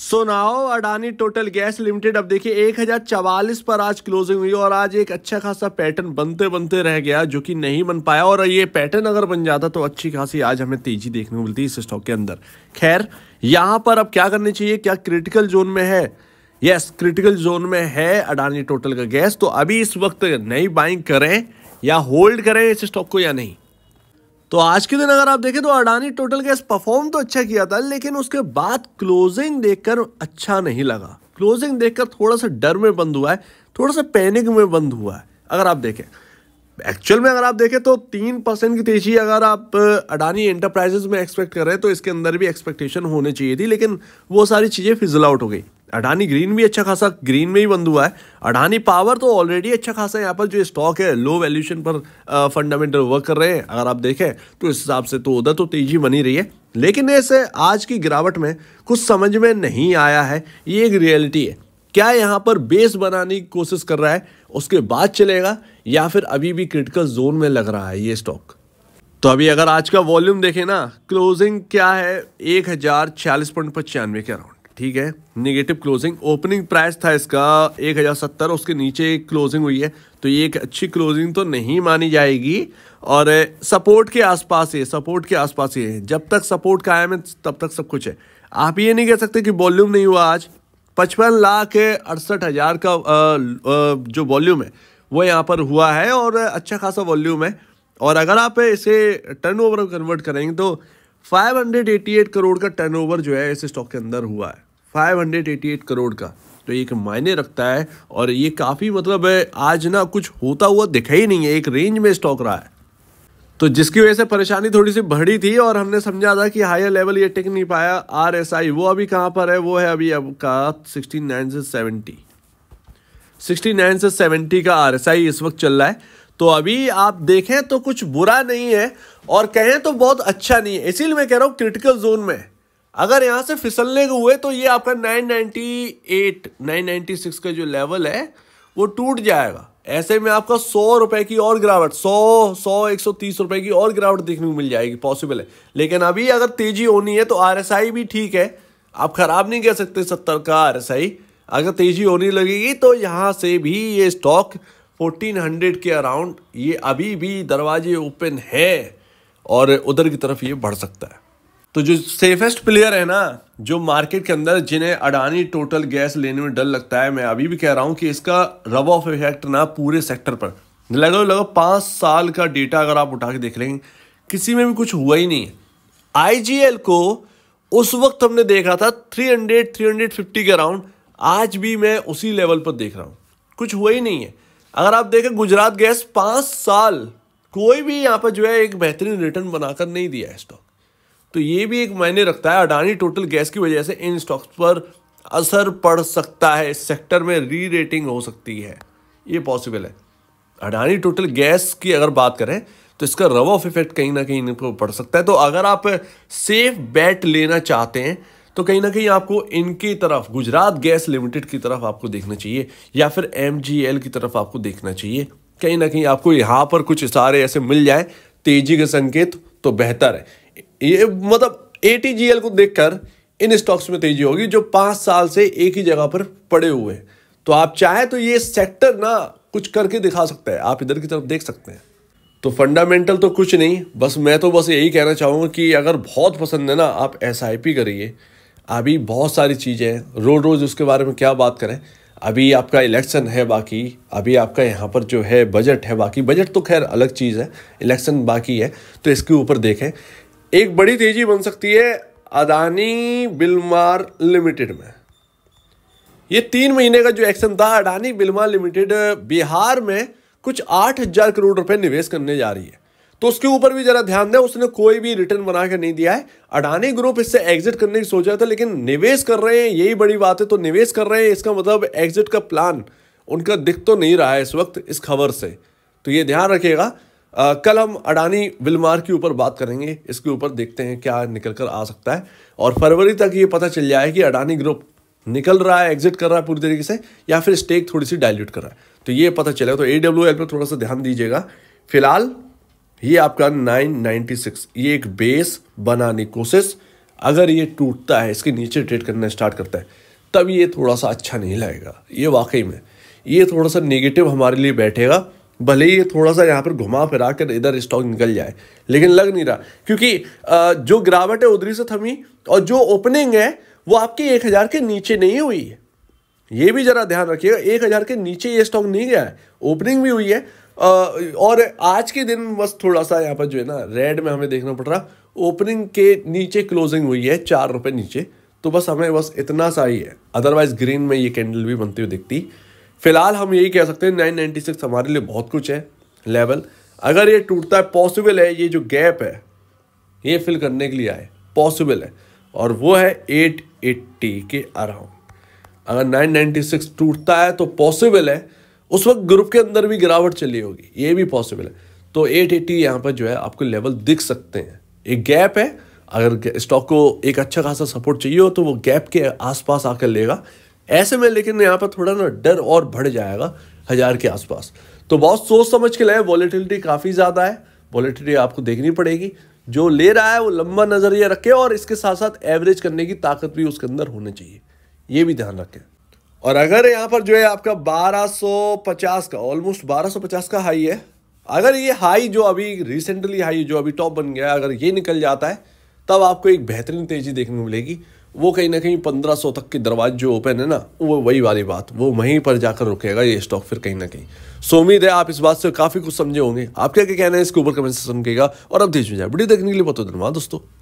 सोनाओ Adani Total Gas Limited अब देखिए एक हजार चवालीस पर आज क्लोजिंग हुई और आज एक अच्छा खासा पैटर्न बनते बनते रह गया जो कि नहीं बन पाया और ये पैटर्न अगर बन जाता तो अच्छी खासी आज हमें तेजी देखने को मिलती इस स्टॉक के अंदर खैर यहां पर अब क्या करनी चाहिए क्या क्रिटिकल जोन में है यस क्रिटिकल जोन में है अडानी टोटल का गैस तो अभी इस वक्त नई बाइंग करें या होल्ड करें इस स्टॉक को या नहीं तो आज के दिन अगर आप देखें तो अडानी टोटल गैस परफॉर्म तो अच्छा किया था लेकिन उसके बाद क्लोजिंग देखकर अच्छा नहीं लगा क्लोजिंग देखकर थोड़ा सा डर में बंद हुआ है थोड़ा सा पैनिक में बंद हुआ है अगर आप देखें एक्चुअल में अगर आप देखें तो तीन परसेंट की तेजी अगर आप अडानी एंटरप्राइजेज में एक्सपेक्ट कर रहे हैं तो इसके अंदर भी एक्सपेक्टेशन होने चाहिए थी लेकिन वो सारी चीज़ें फिजल आउट हो गई अडानी ग्रीन भी अच्छा खासा ग्रीन में ही बंद हुआ है अडानी पावर तो ऑलरेडी अच्छा खासा है यहाँ पर जो स्टॉक है लो वैल्यूशन पर फंडामेंटल वर्क कर रहे हैं अगर आप देखें तो इस हिसाब से तो उधर तो तेजी बनी रही है लेकिन ऐसे आज की गिरावट में कुछ समझ में नहीं आया है ये एक रियलिटी है क्या यहाँ पर बेस बनाने की कोशिश कर रहा है उसके बाद चलेगा या फिर अभी भी क्रिटिकल जोन में लग रहा है ये स्टॉक तो अभी अगर आज का वॉल्यूम देखें ना क्लोजिंग क्या है एक हज़ार छियालीस पॉइंट पचानवे के अराउंड ठीक है निगेटिव क्लोजिंग ओपनिंग प्राइस था इसका एक हज़ार सत्तर उसके नीचे क्लोजिंग हुई है तो ये एक अच्छी क्लोजिंग तो नहीं मानी जाएगी और सपोर्ट के आसपास ये सपोर्ट के आसपास ये है जब तक सपोर्ट कायम है तब तक सब कुछ है आप ये नहीं कह सकते कि वॉल्यूम नहीं हुआ आज पचपन लाख अड़सठ हज़ार का जो वॉल्यूम है वो यहाँ पर हुआ है और अच्छा खासा वॉल्यूम है और अगर आप इसे टर्न ओवर कन्वर्ट करेंगे तो 588 करोड़ का टर्नओवर जो है इस स्टॉक के अंदर हुआ है 588 करोड़ का तो एक मायने रखता है और ये काफ़ी मतलब है आज ना कुछ होता हुआ दिखा ही नहीं है एक रेंज में स्टॉक रहा है तो जिसकी वजह से परेशानी थोड़ी सी बढ़ी थी और हमने समझा था कि हायर लेवल ये टिक नहीं पाया आर एस आई वो अभी कहाँ पर है वो है अभी अब का सिक्सटी नाइन से सेवेंटी सिक्सटी नाइन से सेवेंटी का आर एस आई इस वक्त चल रहा है तो अभी आप देखें तो कुछ बुरा नहीं है और कहें तो बहुत अच्छा नहीं है इसीलिए मैं कह रहा हूँ क्रिटिकल जोन में अगर यहाँ से फिसलने को हुए तो ये आपका 998, 996 का जो लेवल है वो टूट जाएगा ऐसे में आपका सौ रुपए की और गिरावट सौ सौ एक सौ तीस रुपए की और गिरावट देखने को मिल जाएगी पॉसिबल है लेकिन अभी अगर तेजी होनी है तो आर भी ठीक है आप खराब नहीं कह सकते सत्तर का आर अगर तेजी होने लगेगी तो यहाँ से भी ये स्टॉक 1400 के अराउंड ये अभी भी दरवाजे ओपन है और उधर की तरफ ये बढ़ सकता है तो जो सेफेस्ट प्लेयर है ना जो मार्केट के अंदर जिन्हें अडानी टोटल गैस लेने में डर लगता है मैं अभी भी कह रहा हूँ कि इसका रब ऑफ इफेक्ट ना पूरे सेक्टर पर लगभग लगभग पाँच साल का डेटा अगर आप उठा के देख लेंगे किसी में भी कुछ हुआ ही नहीं है आई को उस वक्त हमने देखा था 300 350 के अराउंड आज भी मैं उसी लेवल पर देख रहा हूँ कुछ हुआ ही नहीं है अगर आप देखें गुजरात गैस पाँच साल कोई भी यहाँ पर जो है एक बेहतरीन रिटर्न बनाकर नहीं दिया है स्टॉक तो ये भी एक मायने रखता है अडानी टोटल गैस की वजह से इन स्टॉक्स पर असर पड़ सकता है इस सेक्टर में री रेटिंग हो सकती है ये पॉसिबल है अडानी टोटल गैस की अगर बात करें तो इसका रव ऑफ इफेक्ट कहीं ना कहीं इनको पड़ सकता है तो अगर आप सेफ बैट लेना चाहते हैं तो कहीं ना कहीं आपको इनकी तरफ गुजरात गैस लिमिटेड की तरफ आपको देखना चाहिए या फिर एम की तरफ आपको देखना चाहिए कहीं ना कहीं आपको यहाँ पर कुछ इशारे ऐसे मिल जाए तेजी के संकेत तो बेहतर है ये मतलब ए को देखकर इन स्टॉक्स में तेजी होगी जो पाँच साल से एक ही जगह पर पड़े हुए हैं तो आप चाहे तो ये सेक्टर ना कुछ करके दिखा सकता है आप इधर की तरफ देख सकते हैं तो फंडामेंटल तो कुछ नहीं बस मैं तो बस यही कहना चाहूँगा कि अगर बहुत पसंद है ना आप एस करिए अभी बहुत सारी चीज़ें रोज़ रोज़ उसके बारे में क्या बात करें अभी आपका इलेक्शन है बाकी अभी आपका यहाँ पर जो है बजट है बाकी बजट तो खैर अलग चीज़ है इलेक्शन बाकी है तो इसके ऊपर देखें एक बड़ी तेज़ी बन सकती है अदानी बिलमार लिमिटेड में ये तीन महीने का जो एक्शन था अडानी बिलमार लिमिटेड बिहार में कुछ आठ हज़ार करोड़ रुपए निवेश करने जा रही है तो उसके ऊपर भी जरा ध्यान दें उसने कोई भी रिटर्न बना के नहीं दिया है अडानी ग्रुप इससे एग्जिट करने की सोच रहा था लेकिन निवेश कर रहे हैं यही बड़ी बात है तो निवेश कर रहे हैं इसका मतलब एग्जिट का प्लान उनका दिख तो नहीं रहा है इस वक्त इस खबर से तो ये ध्यान रखिएगा कल हम अडानी विलमार के ऊपर बात करेंगे इसके ऊपर देखते हैं क्या निकल कर आ सकता है और फरवरी तक ये पता चल जाए कि अडानी ग्रुप निकल रहा है एग्जिट कर रहा है पूरी तरीके से या फिर स्टेक थोड़ी सी डायल्यूट कर रहा है तो ये पता चलेगा तो ए डब्ल्यू एल पर थोड़ा सा ध्यान दीजिएगा फिलहाल ये आपका 996 ये एक बेस बनाने की कोशिश अगर ये टूटता है इसके नीचे ट्रेड करना स्टार्ट करता है तब ये थोड़ा सा अच्छा नहीं लगेगा ये वाकई में ये थोड़ा सा नेगेटिव हमारे लिए बैठेगा भले ही ये थोड़ा सा यहाँ पर घुमा फिरा कर इधर स्टॉक निकल जाए लेकिन लग नहीं रहा क्योंकि जो गिरावट है उधरी से थमी और जो ओपनिंग है वो आपके एक हज़ार के नीचे नहीं हुई है ये भी ज़रा ध्यान रखिएगा एक हज़ार के नीचे ये स्टॉक नहीं गया है ओपनिंग भी हुई है और आज के दिन बस थोड़ा सा यहाँ पर जो है ना रेड में हमें देखना पड़ रहा ओपनिंग के नीचे क्लोजिंग हुई है चार रुपये नीचे तो बस हमें बस इतना सा ही है अदरवाइज ग्रीन में ये कैंडल भी बनती हुई दिखती फिलहाल हम यही कह सकते हैं नाइन नाइन्टी सिक्स हमारे लिए बहुत कुछ है लेवल अगर ये टूटता है पॉसिबल है ये जो गैप है ये फिल करने के लिए आए पॉसिबल है और वो है एट एट्टी के अराउंड अगर नाइन नाइन्टी सिक्स टूटता है तो पॉसिबल है उस वक्त ग्रुप के अंदर भी गिरावट चली होगी ये भी पॉसिबल है तो 880 एटी यहाँ पर जो है आपको लेवल दिख सकते हैं एक गैप है अगर स्टॉक को एक अच्छा खासा सपोर्ट चाहिए हो तो वो गैप के आसपास आकर लेगा ऐसे में लेकिन यहाँ पर थोड़ा ना डर और बढ़ जाएगा हज़ार के आसपास तो बहुत सोच समझ के लाए वॉलीटिलिटी काफ़ी ज़्यादा है वॉलीटिलिटी आपको देखनी पड़ेगी जो ले रहा है वो लंबा नज़रिया रखे और इसके साथ साथ एवरेज करने की ताकत भी उसके अंदर होनी चाहिए ये भी ध्यान रखें और अगर यहाँ पर जो है आपका 1250 का ऑलमोस्ट 1250 का हाई है अगर ये हाई जो अभी रिसेंटली हाई जो अभी टॉप बन गया है अगर ये निकल जाता है तब आपको एक बेहतरीन तेज़ी देखने को मिलेगी वो कहीं ना कहीं पंद्रह सौ तक के दरवाजे जो ओपन है ना वो वही वाली बात वो वहीं पर जाकर रुकेगा ये स्टॉक फिर कहीं ना कहीं सो उम्मीद है आप इस बात से काफ़ी कुछ समझे होंगे आप क्या क्या कहना है इसके ऊपर कमेंट से समझेगा और अब देश में जाए वीडियो देखने के लिए बहुत धन्यवाद दोस्तों